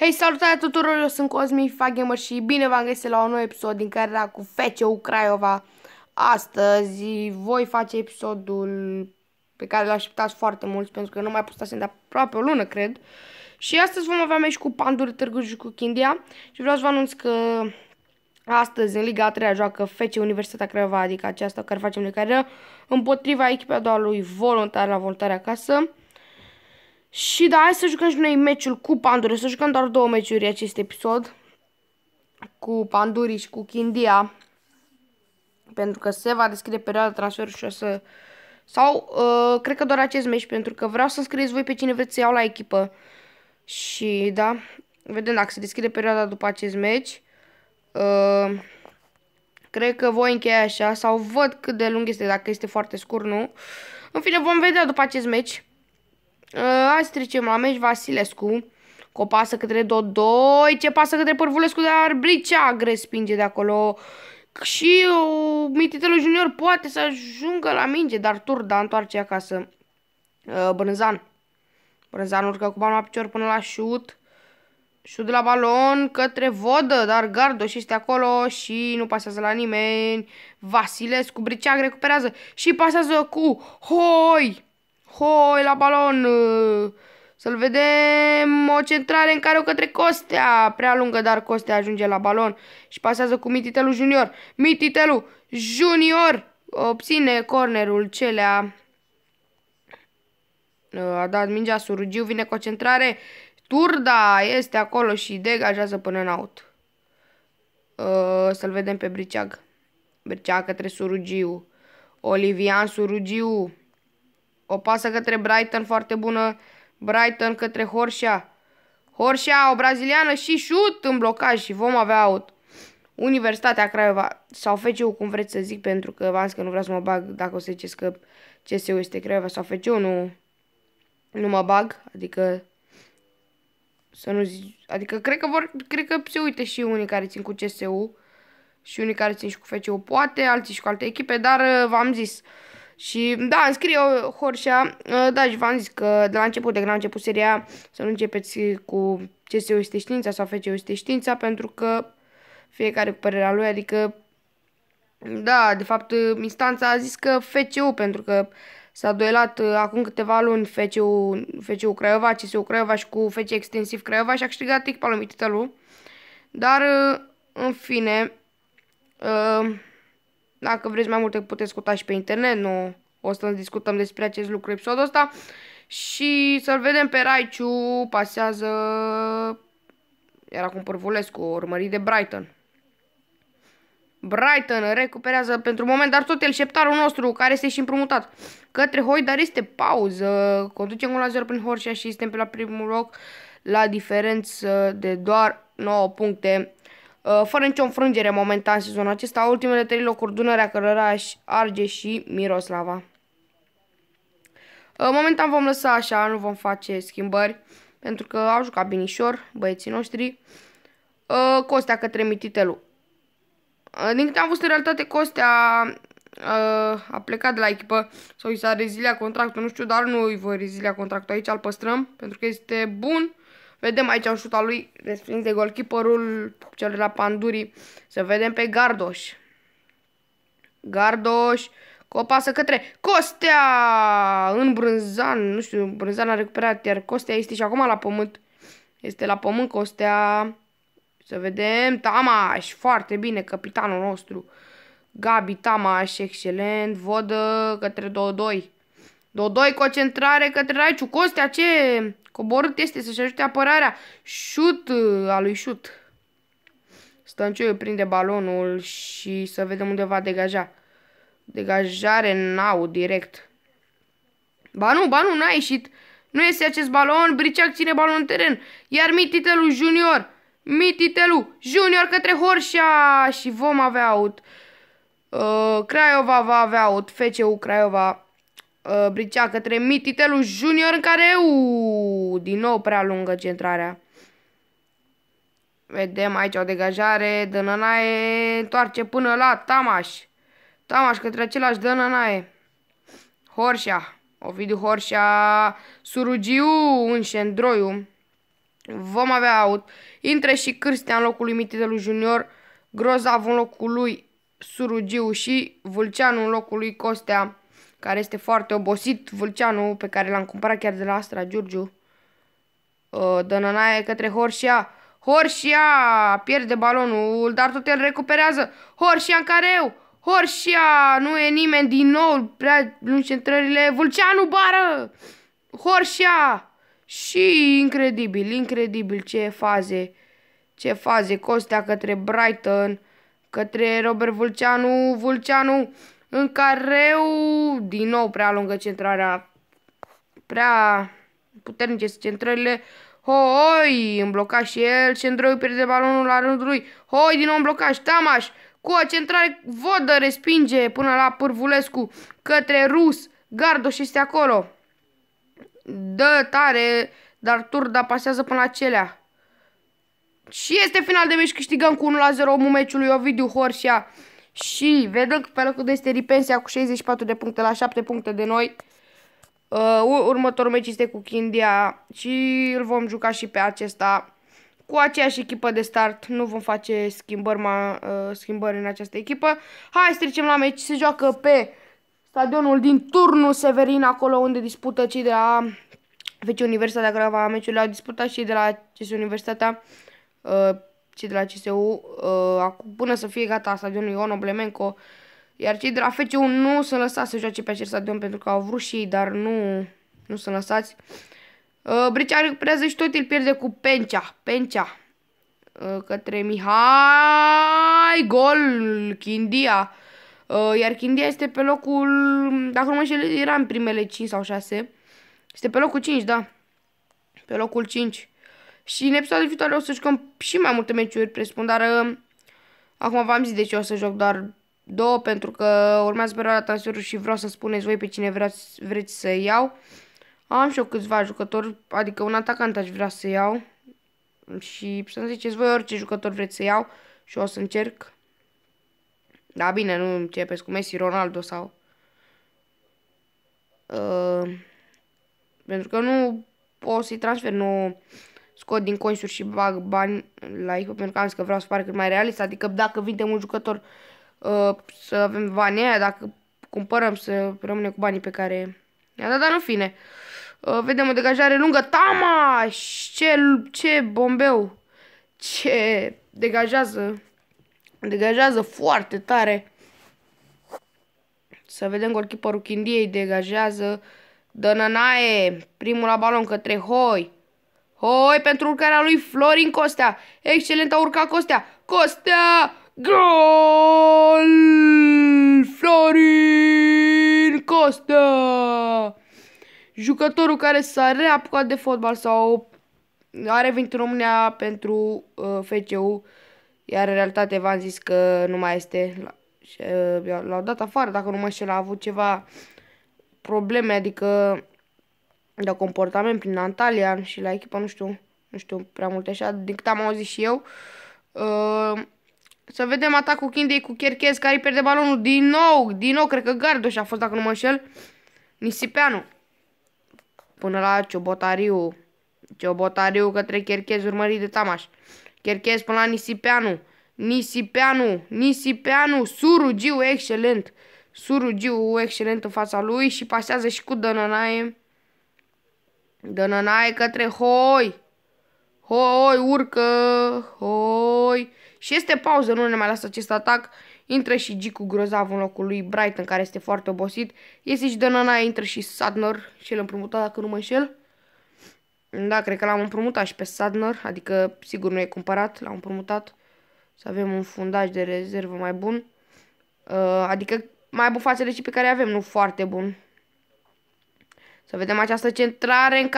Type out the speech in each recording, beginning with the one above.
Hei, salutare tuturor, eu sunt Cosmin Fagemer și bine v-am găsit la un nou episod din care cu FCU Craiova. Astăzi voi face episodul pe care l așteptați foarte mult pentru că nu mai postasem de aproape o lună, cred. Și astăzi vom avea meci cu Panduri Târgu și cu Chindia și vreau să vă anunț că astăzi în Liga 3 joacă FC Universitatea Craiova, adică aceasta care facem de care împotriva echipei a doua lui Voluntar la Voluntar acasă. Și da, hai să jucăm și noi meciul cu Pandure. Să jucăm doar două meciuri acest episod. Cu Panduri și cu Kindia. Pentru că se va deschide perioada transferului și o să... Sau, uh, cred că doar acest meci, pentru că vreau să scrieți voi pe cine vreți să iau la echipă. Și, da, vedem dacă se deschide perioada după acest meci. Uh, cred că voi încheia așa, sau văd cât de lung este, dacă este foarte scurt, nu. În fine, vom vedea după acest meci. Ă, să trecem la meci Vasilescu. Cu o pasă către Dodoi, ce pasă către Părvulescu, dar Bricea respinge de acolo. Și uh, Mititelul Junior poate să ajungă la minge, dar Turda întoarce acasă. Uh, Brânzan. Brânzan urcă cu banul la picior până la șut. Șut de la balon către Vodă, dar Gardoș este acolo și nu pasează la nimeni. Vasilescu, Bricea recuperează și pasează cu Hoi! Hoi la balon! Uh, să-l vedem o centrare în care o către Costea. Prea lungă, dar Costea ajunge la balon și pasează cu Mititelu Junior. Mititelu Junior obține cornerul celea. Uh, a dat mingea Surugiu, vine concentrare. Turda este acolo și degajează până în out. Uh, să-l vedem pe Briceag. Briceag către Surugiu. Olivian Surugiu. O pasă către Brighton foarte bună. Brighton către Horșa. Horșa, o braziliană și șut în blocaj și vom avea out. Universitatea Craiova sau FCU, cum vreți să zic, pentru că v-am zis că nu vreau să mă bag dacă o să ziceți că CSU este Craiova sau FCU, nu, nu mă bag, adică să nu zic, adică cred că, vor, cred că se uite și unii care țin cu CSU și unii care țin și cu FCU, poate, alții și cu alte echipe, dar uh, v-am zis, și da, îmi scrie uh, Horșa, uh, da, și v-am zis că de la început, de când a început seria, să nu începeți cu ce se este știința sau face este știința, pentru că fiecare cu părerea lui, adică, da, de fapt, instanța a zis că FCU, pentru că s-a duelat uh, acum câteva luni FCU, FCU Craiova, CSU Craiova și cu FC Extensiv Craiova și a câștigat echipa lui Dar, în fine, uh, dacă vreți mai multe, puteți scuta și pe internet. Nu o să discutăm despre acest lucru episodul ăsta. Și să-l vedem pe Raiciu, pasează... Era cum Părvulescu, urmărit de Brighton. Brighton recuperează pentru moment, dar tot el șeptarul nostru, care este și împrumutat către Hoi, dar este pauză. Conducem 1 0 prin Horșia și suntem pe la primul loc la diferență de doar 9 puncte. Uh, fără nicio înfrângere momentan sezonul acesta, ultimele trei locuri Dunărea, Cărăraș, Arge și Miroslava. Uh, momentan vom lăsa așa, nu vom face schimbări, pentru că au jucat binișor băieții noștri. Uh, Costea către Mititelu. Din câte am văzut în realitate, Costea a plecat de la echipă sau i s-a rezilia contractul, nu știu, dar nu îi voi rezilia contractul aici, îl păstrăm, pentru că este bun. Vedem aici șuta lui respins de golkeeperul, cel de la Pandurii. Să vedem pe Gardoș. Gardoș Copasă către Costea în Brânzan. Nu știu, Brânzan a recuperat, iar Costea este și acum la pământ. Este la pământ Costea. Să vedem, Tamaș, foarte bine, capitanul nostru. Gabi Tamaș, excelent, vodă către 2-2. 2-2, concentrare către Raiciu. Costea, ce Coborât este să-și ajute apărarea. Șut a lui șut. Stănciu prinde balonul și să vedem unde va degaja. Degajare n-au direct. Ba nu, ba nu, n-a ieșit. Nu este acest balon, Briceac ține balonul în teren. Iar Mititelu Junior, Mititelu Junior către Horșa și vom avea out. Uh, Craiova va avea out, FCU Craiova Uh, Bricea către Mititelu Junior în care u, uh, din nou prea lungă centrarea. Vedem aici o degajare, Dănănaie întoarce până la Tamaș. Tamaș către același Dănănaie. Horșa, Ovidiu Horșa, Surugiu, șendroiu. Vom avea aut. Intre și Cârstea în locul lui Mititelu Junior, Grozav în locul lui Surugiu și Vulceanu în locul lui Costea care este foarte obosit, Vulceanu, pe care l-am cumpărat chiar de la Astra Giurgiu. Uh, Dănănaie către Horșia. Horșia pierde balonul, dar tot el recuperează. Horșia în careu. Horșia, nu e nimeni din nou, prea lungi centrările. Vulceanu bară. Horșia. Și incredibil, incredibil ce faze. Ce faze Costea către Brighton, către Robert Vulceanu, Vulceanu în care din nou prea lungă centrarea, prea puternice centrările, Hoi, îmblocat și el, centrul pierde balonul la rândul lui. Hoi, din nou îmblocat Tamaș. Cu o centrare vodă respinge până la Pârvulescu către Rus. Gardoș este acolo. Dă tare, dar Turda pasează până la celea. Și este final de meci, câștigăm cu 1-0 meciului Ovidiu Horsia. Și vedem că pe locul de este Ripensia cu 64 de puncte la 7 puncte de noi. Uh, următorul meci este cu Kindia și îl vom juca și pe acesta cu aceeași echipă de start. Nu vom face schimbări, ma, uh, schimbări în această echipă. Hai să trecem la meci. Se joacă pe stadionul din Turnul Severin, acolo unde dispută cei de la FC Universitatea Grava. Meciul au disputat și de la CS Universitatea. Uh, cei de la CSU, uh, acum, până să fie gata stadionul Ion Oblemenco, iar cei de la FCU nu sunt lăsați să joace pe acest stadion pentru că au vrut și ei, dar nu, nu sunt lăsați. Uh, Bricea recuperează și tot, îl pierde cu Pencea. Pencea uh, către Mihai, gol, Chindia. uh, Iar Chindia este pe locul, dacă nu mă înșel, era în primele 5 sau 6. Este pe locul 5, da. Pe locul 5. Și în episoadele viitor o să jucăm și mai multe meciuri, presupun, dar uh, acum v-am zis de ce o să joc doar două, pentru că urmează perioada transferului și vreau să spuneți voi pe cine vreți, vreți să iau. Am și eu câțiva jucători, adică un atacant aș vrea să iau și să-mi ziceți voi orice jucător vreți să iau și o să încerc. Da, bine, nu începeți cu Messi, Ronaldo sau... Uh, pentru că nu o să-i transfer, nu scot din coinsuri și bag bani la echipă pentru că am zis că vreau să pare cât mai realist, adică dacă vinde un jucător uh, să avem banii aia, dacă cumpărăm să rămâne cu banii pe care i-a dat, dar în fine. Uh, vedem o degajare lungă, Tama! Ce, ce bombeu! Ce degajează, degajează foarte tare. Să vedem golkiperul Chindiei degajează Dănănae, primul la balon către Hoi. Hoi pentru urcarea lui Florin Costea. Excelent a urcat Costea. Costea! Gol! Florin Costea! Jucătorul care s-a reapucat de fotbal sau a revenit în România pentru uh, FCU, iar în realitate v-am zis că nu mai este. Uh, l-au dat afară, dacă nu mă știu, a avut ceva probleme, adică de comportament prin Antalya și la echipă, nu știu, nu știu prea multe așa, din cât am auzit și eu. Uh, să vedem atacul Kindei cu Cherchez care îi pierde balonul din nou, din nou, cred că Gardoș a fost, dacă nu mă înșel, Nisipeanu. Până la Ciobotariu, Ciobotariu către Cherchez urmărit de Tamaș. Cherchez până la Nisipeanu, Nisipeanu, Nisipeanu, Surugiu, excelent. Surugiu, excelent în fața lui și pasează și cu Dănănaie nănaie către hoi! Hoi, urcă! Hoi! Și este pauză, nu ne mai lasă acest atac. Intră și Gicu grozav în locul lui Brighton, care este foarte obosit. Iese și Dănănaie, intră și Sadnor. și el împrumută, dacă nu mă înșel. Da, cred că l-am împrumutat și pe Sadnor. adică sigur nu e cumpărat, l-am împrumutat. Să avem un fundaj de rezervă mai bun. Uh, adică mai bun față de cei pe care avem, nu foarte bun. Să vedem această centrare în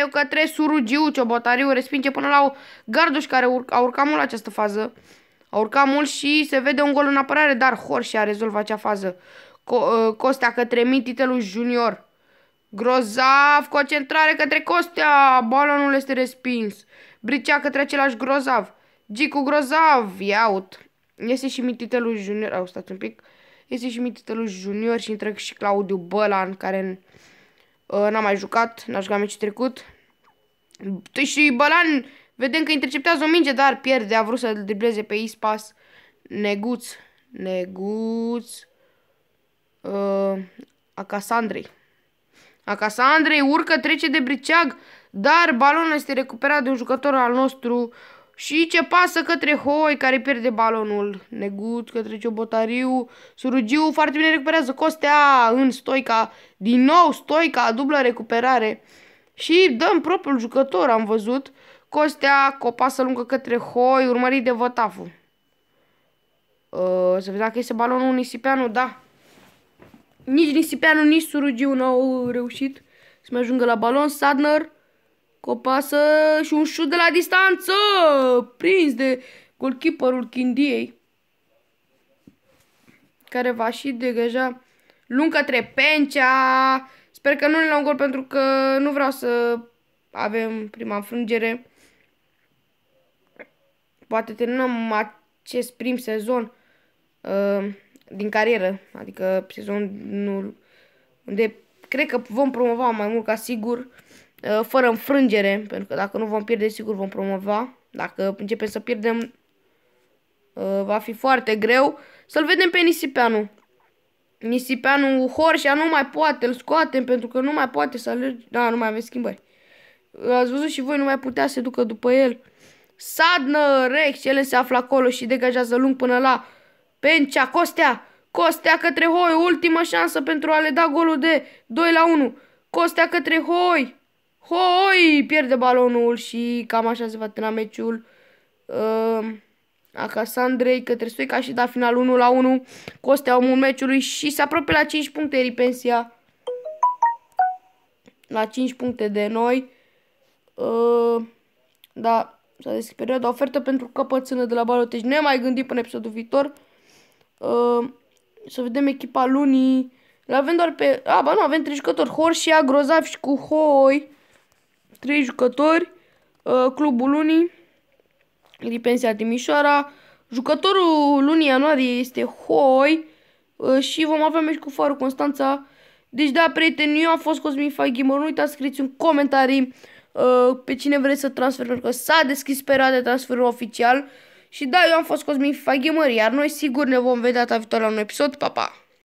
eu către Surugiu. Ciobotariu respinge până la o Garduș care a urcat mult această fază. A urcat mult și se vede un gol în apărare, dar Horșe a rezolvat acea fază. Co ă, Costea către Mititelu Junior. Grozav, concentrare către Costea. Balonul este respins. Bricea către același Grozav. Gicu Grozav, iaut. Este și Mititelu Junior. Au, stat un pic. Este și Mititelu Junior și intră și Claudiu Bălan, care... În Uh, n-am mai jucat, n-am jucat meciul trecut. Păi și Balan, vedem că interceptează o minge, dar pierde, a vrut să dribleze pe ispas. Neguț, Neguț, uh, ă, a Casandrei urcă, trece de briceag, dar balonul este recuperat de un jucător al nostru și ce pasă către Hoi, care pierde balonul. Negut către Ciobotariu. Surugiu foarte bine recuperează Costea în Stoica. Din nou Stoica, dublă recuperare. Și dăm propriul jucător, am văzut. Costea cu o pasă lungă către Hoi, urmărit de Vătafu. Uh, să vedem dacă este balonul Nisipeanu, da. Nici Nisipeanu, nici Surugiu n-au reușit să mai ajungă la balon. Sadner cu o pasă și un șut de la distanță! Prins de goalkeeperul Chindiei. Care va și degaja lung către Pencea. Sper că nu ne luăm gol pentru că nu vreau să avem prima înfrângere. Poate terminăm acest prim sezon uh, din carieră, adică sezonul unde cred că vom promova mai mult ca sigur. Uh, fără înfrângere, pentru că dacă nu vom pierde, sigur vom promova. Dacă începem să pierdem, uh, va fi foarte greu. Să-l vedem pe Nisipeanu. Nisipeanu Horșa nu mai poate, îl scoatem pentru că nu mai poate să alerge. Da, nu mai avem schimbări. Uh, ați văzut și voi, nu mai putea să se ducă după el. Sadnă, Rex, el se află acolo și degajează lung până la Pencea, Costea. Costea către Hoi, ultima șansă pentru a le da golul de 2 la 1. Costea către Hoi. Hoi! Pierde balonul și cam așa se va termina meciul. Uh, ehm, a Casandrei către Stoica și da final 1 la 1. Costea omul meciului și se apropie la 5 puncte Ripensia. La 5 puncte de noi. Uh, da, s-a deschis perioada ofertă pentru căpățână de la Balotej. Ne mai gândim până episodul viitor. Uh, să vedem echipa lunii. L avem doar pe... A, ah, ba nu, avem jucători. Horșia, Grozav și cu Hoi trei jucători, uh, Clubul Lunii, Ripensia Timișoara, jucătorul lunii ianuarie este Hoi uh, și vom avea meci cu Faru Constanța. Deci da, prieteni, eu am fost Cosmin Faghimor, nu uitați, scrieți un comentarii uh, pe cine vreți să pentru că s-a deschis perioada de transfer oficial. Și da, eu am fost Cosmin Faghimor, iar noi sigur ne vom vedea data viitoare la un episod. Pa, pa!